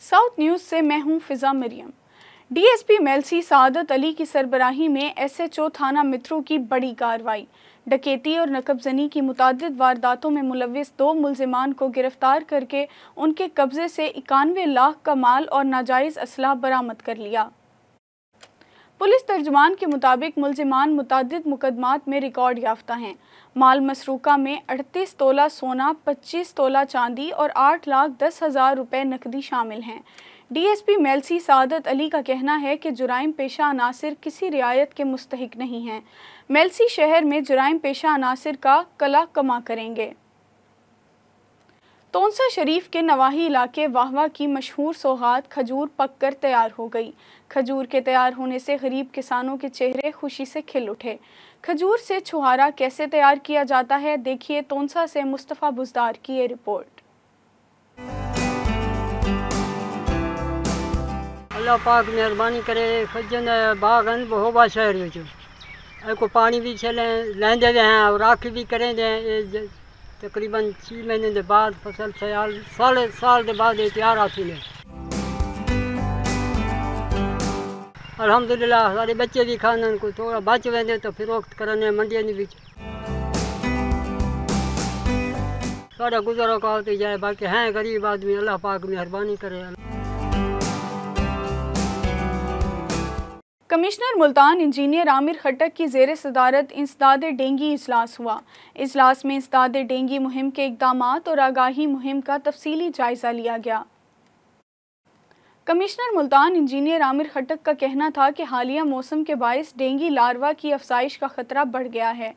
south news से मैं हूं फिज़ा मरियम डीएसपी मेलसी सादत अली की सरबराही में एसएचओ थाना मित्रों की बड़ी कार्रवाई डकेती और नकबजनी की मुतद वारदातों में मुलविस दो मुलजमान को गिरफ्तार करके उनके कब्ज़े से इक्यानवे लाख का माल और नाजायज़ असलाह बरामद कर लिया पुलिस तर्जमान के मुताबिक मुलजमान मुतद मुकदमात में रिकॉर्ड याफ्ता हैं माल मसरूका में अड़तीस तोला सोना पच्चीस तोला चांदी और आठ लाख दस हज़ार रुपये नकदी शामिल हैं डीएसपी मेलसी सादत अली का कहना है कि जुराइम पेशा अनासर किसी रियायत के मुस्तक नहीं हैं मेलसी शहर में जुराइम पेशा अनासर का कला कमा करेंगे तोनसा शरीफ के नवाही इलाके वाहवा की मशहूर सौगात खजूर पक कर तैयार हो गई खजूर के तैयार होने से गरीब किसानों के चेहरे खुशी से खिल उठे खजूर से छुहारा कैसे तैयार किया जाता है देखिए तोनसा से मुस्तफ़ा बुजदार की ये रिपोर्ट अल्लाह पाक मेहरबानी करे बागन बहोबा शहर को पानी भी छलें लेंदे हैं और राख भी करें दें तकरीबन छः महीने के बाद फसल तैयार साल साल के बाद तैयार आती है अलहमदुल्ला सारे बच्चे भी खाने को थोड़ा बच वे तो फिरोख्त करने मंडिया के बीच सारा गुजारा का होती तो जाए बाकी हैं गरीब आदमी अल्लाह पाक मेहरबानी करे कमिश्नर मुल्तान इंजीनियर आमिर खट्टक की जेर सदारत इंसदाद डेंगी अजलास हुआ अजलास में इंसदाद डेंगी मुहिम के इकदाम और आगाही मुहिम का तफसीली जायजा लिया गया कमिश्नर मुल्तान इंजीनियर आमिर खट्टक का कहना था कि हालिया मौसम के बायस डेंगी लार्वा की अफसाइश का ख़तरा बढ़ गया है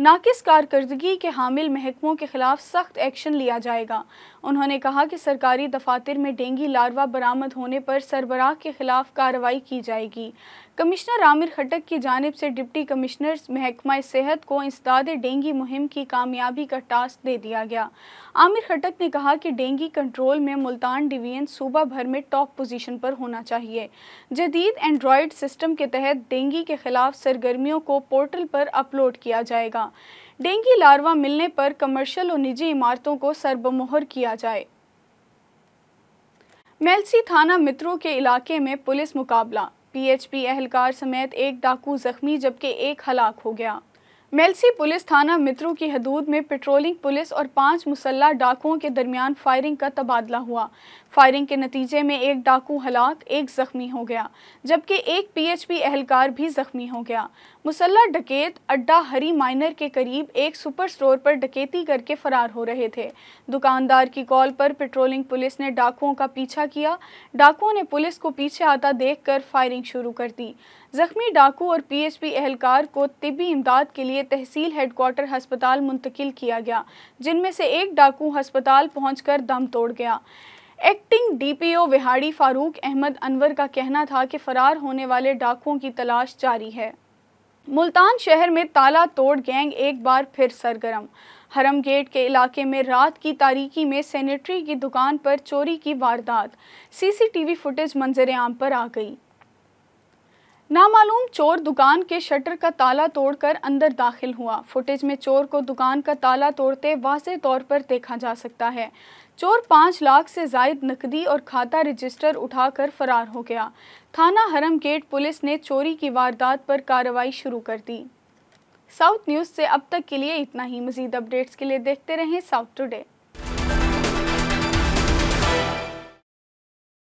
नाकिस कारकर्दगी के हामिल महकमों के खिलाफ सख्त एक्शन लिया जाएगा उन्होंने कहा कि सरकारी दफातर में डेंगी लार्वा बरामद होने पर सरबराह के खिलाफ कार्रवाई की जाएगी कमिश्नर आमिर खटक की जानब से डिप्टी कमिश्नर महकमा सेहत को इसदाद डेंगी मुहिम की कामयाबी का टास्क दे दिया गया आमिर खटक ने कहा कि डेंगी कंट्रोल में मुल्तान डिवीजन सूबा भर में टॉप पोजीशन पर होना चाहिए जदीद एंड्रॉयड सिस्टम के तहत डेंगी के खिलाफ सरगर्मियों को पोर्टल पर अपलोड किया जाएगा किया डेंगू लार्वा मिलने पर कमर्शियल और निजी इमारतों को सरबमोहर किया जाए मेलसी थाना मित्रों के इलाके में पुलिस मुकाबला पीएचपी एहलकार समेत एक डाकू जख्मी जबकि एक हलाक हो गया मेलसी पुलिस थाना मित्रू की हदूद में पेट्रोलिंग पुलिस और पांच मुसल्ला डाकुओं के दरमियान फायरिंग का तबादला हुआ फायरिंग के नतीजे में एक डाकू हलाक एक जख्मी हो गया जबकि एक पीएचपी एहलकार भी जख्मी हो गया मुसल्ला डकैत अड्डा हरी माइनर के करीब एक सुपर स्टोर पर डकैती करके फरार हो रहे थे दुकानदार की कॉल पर पेट्रोलिंग पुलिस ने डाकुओं का पीछा किया डाकुओं ने पुलिस को पीछे आता देख फायरिंग शुरू कर दी जख्मी डाकू और पीएचपी एहलकार को तिबी इमदाद के लिए तहसील हेडक्वार्टर हस्पताल मुंतकिल किया गया जिनमें से एक डाकू हस्पताल पहुंचकर दम तोड़ गया एक्टिंग डीपीओ विहाड़ी फारूक अहमद अनवर का कहना था कि फरार होने वाले डाकुओं की तलाश जारी है मुल्तान शहर में ताला तोड़ गैंग एक बार फिर सरगर्म हरम गेट के इलाके में रात की तारीकी में सैनिटरी की दुकान पर चोरी की वारदात सीसीटीवी फुटेज मंजर आम पर आ गई नामालूम चोर दुकान के शटर का ताला तोड़कर अंदर दाखिल हुआ फुटेज में चोर को दुकान का ताला तोड़ते वाजे तौर पर देखा जा सकता है चोर पाँच लाख से जायद नकदी और खाता रजिस्टर उठाकर फरार हो गया थाना हरम गेट पुलिस ने चोरी की वारदात पर कार्रवाई शुरू कर दी साउथ न्यूज़ से अब तक के लिए इतना ही मजीद अपडेट्स के लिए देखते रहें साउथ टुडे